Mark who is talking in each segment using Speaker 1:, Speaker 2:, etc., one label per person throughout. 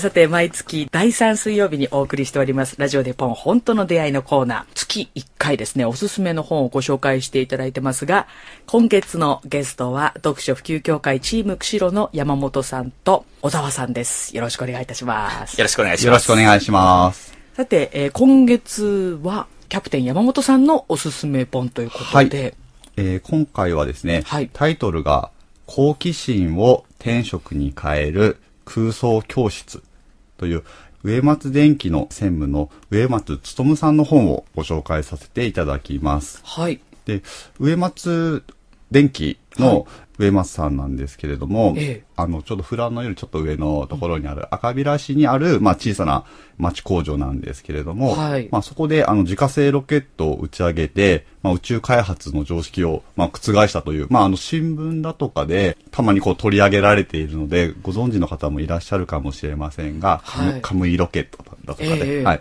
Speaker 1: さて、毎月第3水曜日にお送りしております、ラジオでポン、本当の出会いのコーナー。月1回ですね、おすすめの本をご紹介していただいてますが、今月のゲストは、読書普及協会チーム釧路の山本さんと小沢さんです。よろしくお願いいたします。
Speaker 2: よろしくお願いします。よろしくお願いします。
Speaker 1: さて、えー、今月は、キャプテン山本さんのおすすめ本ということで、はい、
Speaker 2: えー、今回はですね、はい、タイトルが、好奇心を天職に変える、空想教室という植松電機の専務の植松勉さんの本をご紹介させていただきます。はい。で、植松電気の上松さんなんですけれども、はい、あの、ちょっとフランのよりちょっと上のところにある、赤平市にある、まあ、小さな町工場なんですけれども、はい、まあ、そこで、あの、自家製ロケットを打ち上げて、まあ、宇宙開発の常識を、まあ、覆したという、まあ、あの、新聞だとかで、たまにこう取り上げられているので、ご存知の方もいらっしゃるかもしれませんが、はい、カムイロケットだとかで、えー、はい。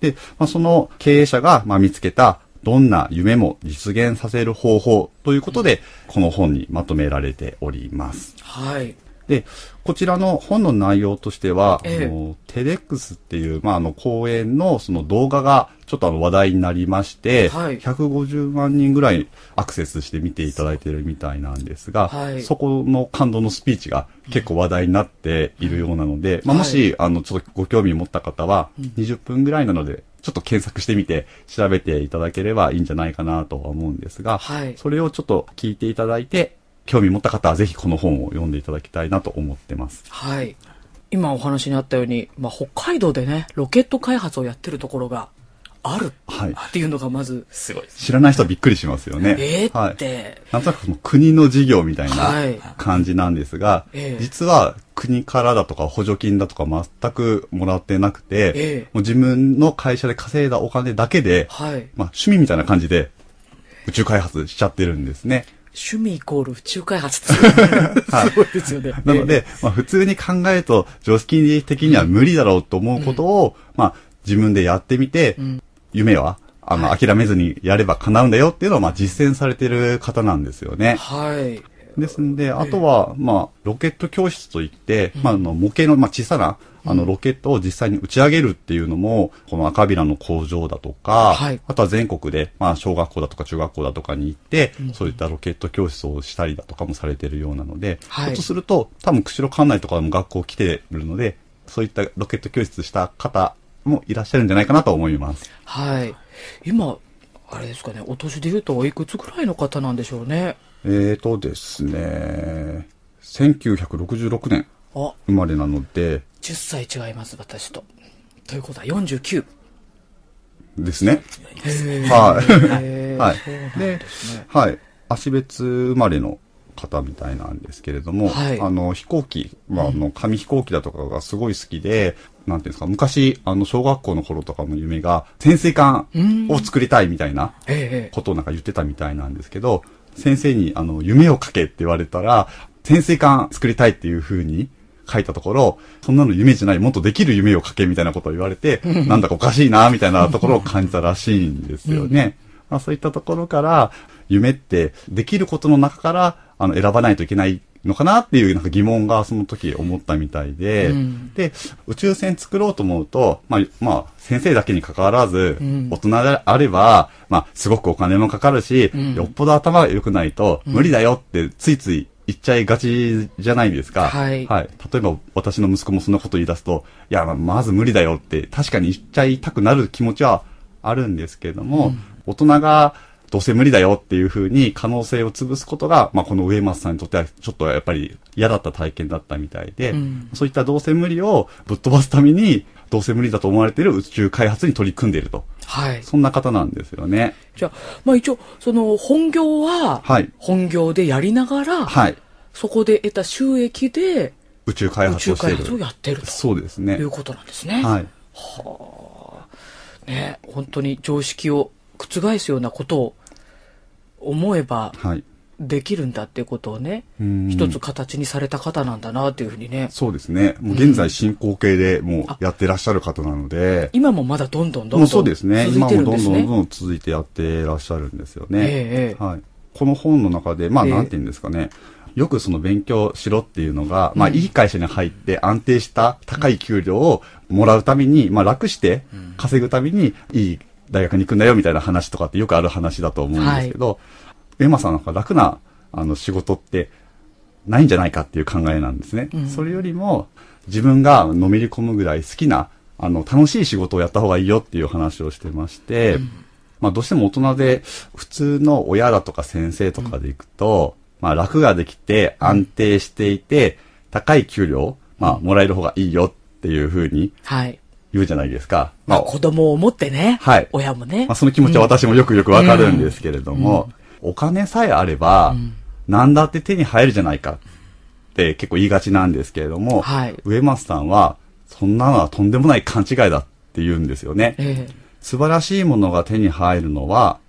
Speaker 2: で、まあ、その経営者が、まあ、見つけた、どんな夢も実現させる方法ということで、この本にまとめられております。はい。で、こちらの本の内容としては、ええ、あのテレックスっていう、まあ、あの、講演のその動画がちょっとあの話題になりまして、はい、150万人ぐらいアクセスして見ていただいてるみたいなんですが、はい、そこの感動のスピーチが結構話題になっているようなので、うん、まあ、もし、はい、あの、ちょっとご興味持った方は、20分ぐらいなので、ちょっと検索してみて、調べていただければいいんじゃないかなとは思うんですが、はい、それをちょっと聞いていただいて、興味持った方はぜひこの本を読んでいただきたいなと思ってます。
Speaker 1: はい。今お話にあったように、まあ、北海道でね、ロケット開発をやってるところがある、はい、っていうのがまず、すごい。
Speaker 2: 知らない人はびっくりしますよね。えー、って、はい。なんとなくその国の事業みたいな感じなんですが、はい、実は国からだとか補助金だとか全くもらってなくて、えー、もう自分の会社で稼いだお金だけで、はい、まあ趣味みたいな感じで宇宙開発しちゃってるんですね。
Speaker 1: 趣味イコール宇宙開発って、すごいですよね。なの
Speaker 2: で、まあ、普通に考えると常識的には無理だろうと思うことを、うん、まあ自分でやってみて、うん、夢は、あの、はい、諦めずにやれば叶うんだよっていうのを、まあ、実践されてる方なんですよね。
Speaker 1: はい。
Speaker 2: ですんで、あとは、まあ、ロケット教室といって、うん、まあ、あの、模型の、まあ、小さな、あの、ロケットを実際に打ち上げるっていうのも、この赤ビラの工場だとか、はい、あとは全国で、まあ、小学校だとか中学校だとかに行って、うん、そういったロケット教室をしたりだとかもされてるようなので、はい、ひょっとすると、多分、釧路管内とかも学校来てるので、そういったロケット教室した方もいらっしゃるんじゃないかなと思います。
Speaker 1: はい。今、あれですかね、お年で言うといくつぐらいの方なんでしょうね。
Speaker 2: えーとですね、1966年生まれなので。
Speaker 1: 10歳違います、私と。ということは49。ですね。はい。はい。で、
Speaker 2: はい。足別生まれの方みたいなんですけれども、はい、あの、飛行機まあの、紙飛行機だとかがすごい好きで、うん、なんていうんですか、昔、あの、小学校の頃とかの夢が、潜水艦を作りたいみたいなことをなんか言ってたみたいなんですけど、ええ、先生に、あの、夢をかけって言われたら、潜水艦作りたいっていうふうに書いたところ、そんなの夢じゃない、もっとできる夢をかけみたいなことを言われて、なんだかおかしいな、みたいなところを感じたらしいんですよね。うんまあ、そういったところから、夢ってできることの中からあの、選ばないといけないのかなっていうなんか疑問がその時思ったみたいで、うん、で、宇宙船作ろうと思うと、まあ、まあ、先生だけに関わらず、大人であれば、まあ、すごくお金もかかるし、うん、よっぽど頭が良くないと無理だよってついつい言っちゃいがちじゃないですか。はい。はい。例えば私の息子もそんなこと言い出すと、いや、まず無理だよって確かに言っちゃいたくなる気持ちはあるんですけれども、大人がどうせ無理だよっていうふうに可能性を潰すことが、まあ、この植松さんにとってはちょっとやっぱり嫌だった体験だったみたいで、うん、そういったどうせ無理をぶっ飛ばすために、どうせ無理だと思われている宇宙開発に取り組んでいると。はい。そんな方なんですよね。
Speaker 1: じゃあ、まあ一応、その本業は、はい。本業でやりながら、はい。そこで得た収益で、
Speaker 2: 宇宙開発をしている。宇宙開発をやってると。そうですね。いうことなんですね。はい。
Speaker 1: はあ。ね、本当に常識を覆すようなことを思えば、はい、できるんだっていうことをね、一つ形にされた方なんだなというふうにね。そうです
Speaker 2: ね。もう現在進行形でもうやってらっしゃる方なので。今
Speaker 1: もまだどんどんどんどんそうですね。今もどんどんどん
Speaker 2: 続いてやってらっしゃるんですよね。えー、はい。この本の中で、まあ、なんて言うんですかね。よくその勉強しろっていうのが、まあいい会社に入って安定した高い給料をもらうために、まあ楽して稼ぐためにいい大学に行くんだよみたいな話とかってよくある話だと思うんですけど、はい、エマさんなんか楽なあの仕事ってないんじゃないかっていう考えなんですね。うん、それよりも自分がのめり込むぐらい好きなあの楽しい仕事をやった方がいいよっていう話をしてまして、うん、まあどうしても大人で普通の親だとか先生とかで行くと、うん、まあ楽ができて安定していて高い給料、まあもらえる方がいいよっていうふうに、はい言うじゃないですか。まあ、子
Speaker 1: 供を持ってね。はい。親もね。まあ、その気持ちは私もよくよくわかるんです
Speaker 2: けれども、うんうん、お金さえあれば、何だって手に入るじゃないかって結構言いがちなんですけれども、はい。上松さんは、そんなのはとんでもない勘違いだって言うんですよね。ええ、素晴らしいものが手に入るのは、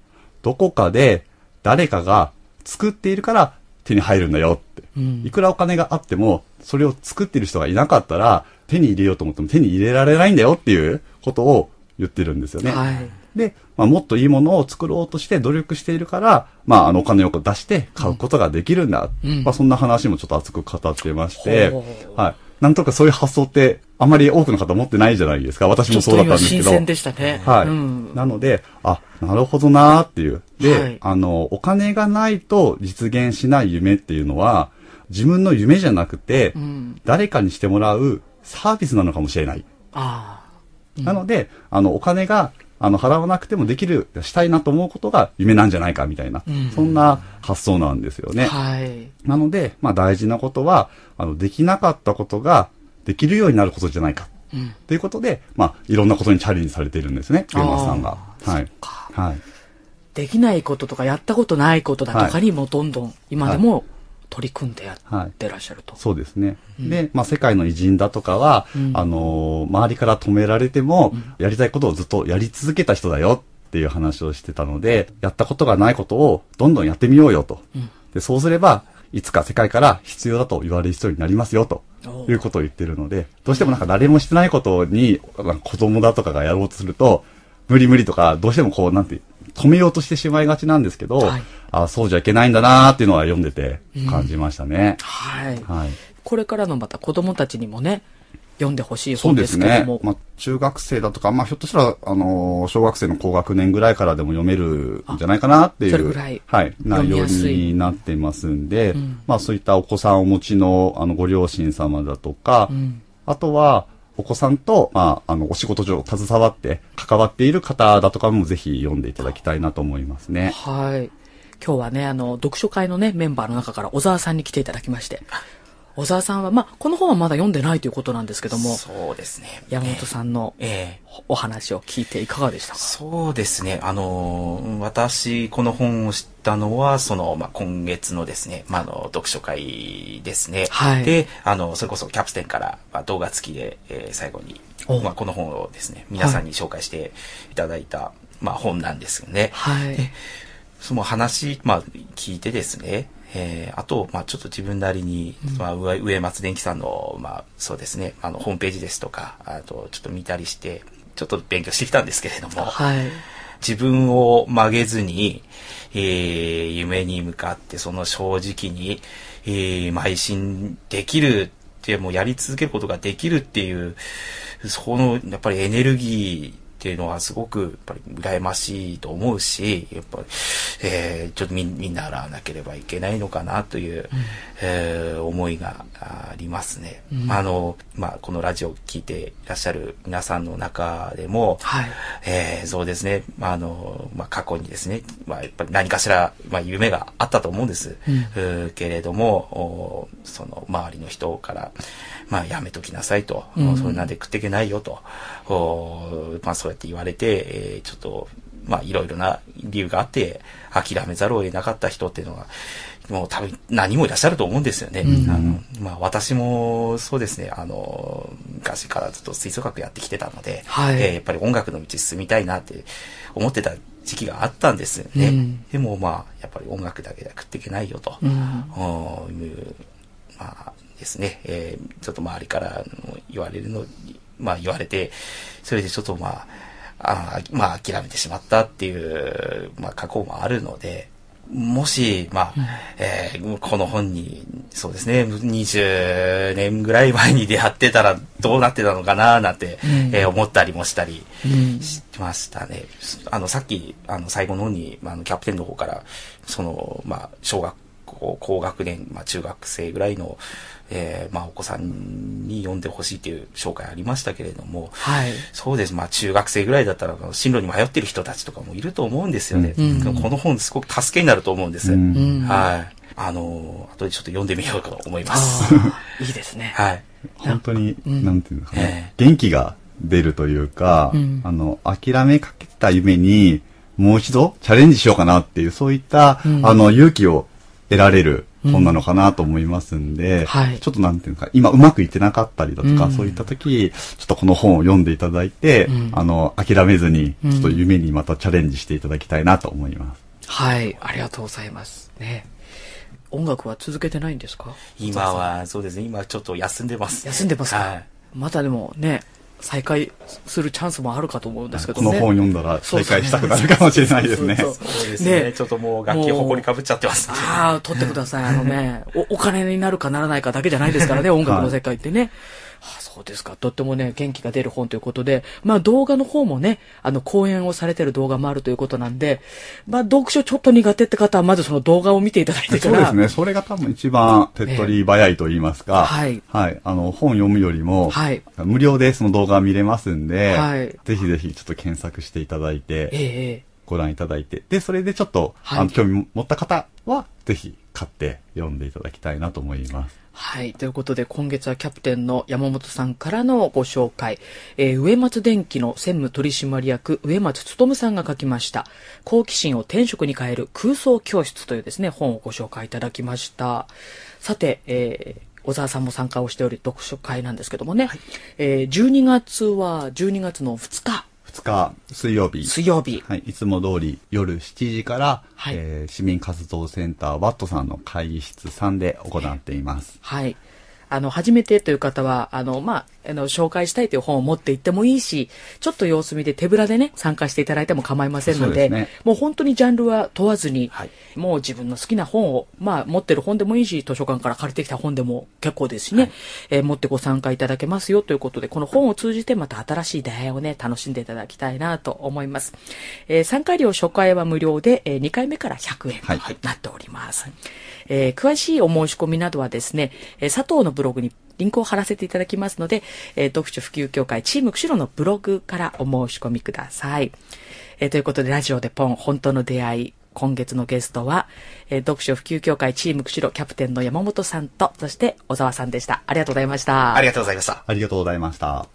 Speaker 2: どこかで誰かが作っているから手に入るんだよって。うん、いくらお金があっても、それを作っている人がいなかったら、手に入れようと思っても手に入れられないんだよっていうことを言ってるんですよね。はい、で、まあ、もっといいものを作ろうとして努力しているから、まあ、あのお金を出して買うことができるんだ。うん、まあ、そんな話もちょっと熱く語ってまして、うん、はい。なんとかそういう発想って、あまり多くの方持ってないじゃないですか。私もそうだったんですけど。新鮮でしたね。はい。うん、なので、あ、なるほどなーっていう。で、はい、あの、お金がないと実現しない夢っていうのは、自分の夢じゃなくて、誰かにしてもらうサービスなのかもしれない。あうん、なので、あの、お金が、あの、払わなくてもできる、したいなと思うことが夢なんじゃないか、みたいな、うん、そんな発想なんですよね。はい。なので、まあ大事なことは、あの、できなかったことが、できるようになることじゃないか。
Speaker 3: うん、
Speaker 1: ということで、
Speaker 2: まあ、いろんなことにチャレンジされているんですね、山さんが。はい。はい。
Speaker 1: できないこととか、やったことないことだとかにも、どんどん、今でも、はい取り組んでやってらっしゃると。
Speaker 2: はい、そうですね。うん、で、まあ、世界の偉人だとかは、うん、あのー、周りから止められても、やりたいことをずっとやり続けた人だよっていう話をしてたので、やったことがないことをどんどんやってみようよと。で、そうすれば、いつか世界から必要だと言われる人になりますよと。いうことを言ってるので、どうしてもなんか誰もしてないことに、子供だとかがやろうとすると、無理無理とか、どうしてもこう、なんて、止めようとしてしまいがちなんですけど、はい、あそうじゃいけないんだなっていうのは読んでて感じましたね。うん、
Speaker 1: はい、はい、これからのまた子供たちにもね、読んでほしい本ですけども。
Speaker 2: ね、まあ、中学生だとか、まあ、ひょっとしたら、あの、小学生の高学年ぐらいからでも読めるんじゃないかなっていう、いはい、内容になってますんで、うん、まあ、そういったお子さんをお持ちの、あの、ご両親様だとか、うん、あとは、お子さんと、まあ、あの、お仕事上携わって、関わっている方だとかもぜひ読んでいただきたいなと思いますね。
Speaker 1: はい。今日はね、あの、読書会のね、メンバーの中から小沢さんに来ていただきまして、小沢さんは、まあ、この本はまだ読んでないということなんですけども、そうですね。山本さんの、え
Speaker 3: ー、お話を聞いていかがでしたかそうですね。あの私、この本を知ったのは、その、まあ、今月のですね、まあ、あの、読書会ですね。はい。で、あの、それこそキャプテンから、まあ、動画付きで、えー、最後に、まあ、この本をですね、皆さんに紹介していただいた、はい、まあ、本なんですよね。はい。その話、まあ、聞いてですね、えー、あと、まあ、ちょっと自分なりに、まあ、上松電機さんの、まあ、そうですね、あの、ホームページですとか、あと、ちょっと見たりして、ちょっと勉強してきたんですけれども、はい、自分を曲げずに、えー、夢に向かって、その正直に、えー、邁進できるでもやり続けることができるっていう、その、やっぱりエネルギー、っていうのはすごく、やっぱり羨ましいと思うし、やっぱり、えー、ちょっと見習わなければいけないのかなという、うん、えー、思いがありますね。うん、あの、まあ、このラジオを聞いていらっしゃる皆さんの中でも、はい、えー、そうですね、まあ、あの、まあ、過去にですね、まあ、やっぱり何かしら、まあ、夢があったと思うんです。うん、けれども、その、周りの人から、まあ、やめときなさいと、うん、それなんで食っていけないよと、おまあ、そうやって言われて、えー、ちょっと、まあいろいろな理由があって諦めざるを得なかった人っていうのは、もう多分何もいらっしゃると思うんですよね。うん、あのまあ私もそうですね、あの、昔からずっと吹奏楽やってきてたので、はい、えー、やっぱり音楽の道進みたいなって思ってた時期があったんですよね。うん、でもまあやっぱり音楽だけでは食っていけないよと、うん、いう、まあですね、えー、ちょっと周りから言われるの、まあ言われて、それでちょっとまあ、あまあ、諦めてしまったっていう、まあ、過去もあるので、もし、まあ、えー、この本に、そうですね、20年ぐらい前に出会ってたらどうなってたのかな、なんて、うん、えー、思ったりもしたりしましたね。うん、あの、さっき、あの、最後の方に、まあ、キャプテンの方から、その、まあ、小学校、高学年、まあ、中学生ぐらいの、えー、まあ、お子さんに読んでほしいという紹介ありましたけれども、はい、そうです。まあ、中学生ぐらいだったら、進路に迷ってる人たちとかもいると思うんですよね。うん、この本、すごく助けになると思うんです。うん、はい。あの、後でちょっと読んでみようと思います。いいですね。はい。本当に、なんていうんかすえー、
Speaker 2: 元気が出るというか、うん、あの、諦めかけた夢に、もう一度チャレンジしようかなっていう、そういった、うん、あの、勇気を得られる本なのかなと思いますんで、うんはい、ちょっとなんていうか、今うまくいってなかったりだとか、うん、そういった時、ちょっとこの本を読んでいただいて、うん、あの、諦めずに、ちょっと夢にまたチャレンジしていただきたいなと思います。
Speaker 1: はい、ありがとうございます。ね。音楽は続けてな
Speaker 3: いんですか今は、そうですね、今ちょっと休んでます。休んでますか、はい、
Speaker 1: またでもね、再開するチャンスもあるかと思うんですけど、ね、この本読んだら再会したくなる
Speaker 3: かもしれないですね。そうですね。ちょっともう楽器をこりかぶっちゃってます、ね。あ
Speaker 1: あ、取ってください。あのねお、お金になるかならないかだけじゃないですからね、音楽の世界ってね。あ、そうですか。とってもね、元気が出る本ということで、まあ動画の方もね、あの、講演をされてる動画もあるということなんで、まあ読書ちょっと苦手って方は、まずその動画を見ていただいてそうですね。そ
Speaker 2: れが多分一番手っ取り早いと言いますか、はい。はい。あの、本読むよりも、はい。無料でその動画見れますんで、はい。ぜひぜひちょっと検索していただいて、ええーご覧いただいて、で、それでちょっと、はい、あの興味持った方は、ぜひ買って読んでいただきたいなと思います。
Speaker 1: はい。ということで、今月はキャプテンの山本さんからのご紹介。えー、植松電機の専務取締役、植松勉さんが書きました、好奇心を転職に変える空想教室というですね、本をご紹介いただきました。さて、えー、小沢さんも参加をしており、読書会なんですけどもね、はい、えー、12月は12月の2日、
Speaker 2: 2日水曜日。水曜日。はい。いつも通り夜7時から、はい、えー、市民活動センターワットさんの会議室3で行っています。
Speaker 1: はい。あの、初めてという方は、あの、まあ、あの、紹介したいという本を持って行ってもいいし、ちょっと様子見で手ぶらでね、参加していただいても構いませんので、うでね、もう本当にジャンルは問わずに、はい、もう自分の好きな本を、まあ持ってる本でもいいし、図書館から借りてきた本でも結構ですしね、はい、えー、持ってご参加いただけますよということで、この本を通じてまた新しい出会いをね、楽しんでいただきたいなと思います。えー、参加料初回は無料で、えー、2回目から100円となっております。はい、えー、詳しいお申し込みなどはですね、えー、佐藤のブログにリンクを貼らせていただきますので、えー、読書普及協会チーム釧路のブログからお申し込みください。えー、ということで、ラジオでポン、本当の出会い、今月のゲストは、えー、読書普及協会チーム釧路キャプテンの山本さんと、そして小沢さんでした。ありがとうございました。ありがとうございま
Speaker 2: した。ありがとうございました。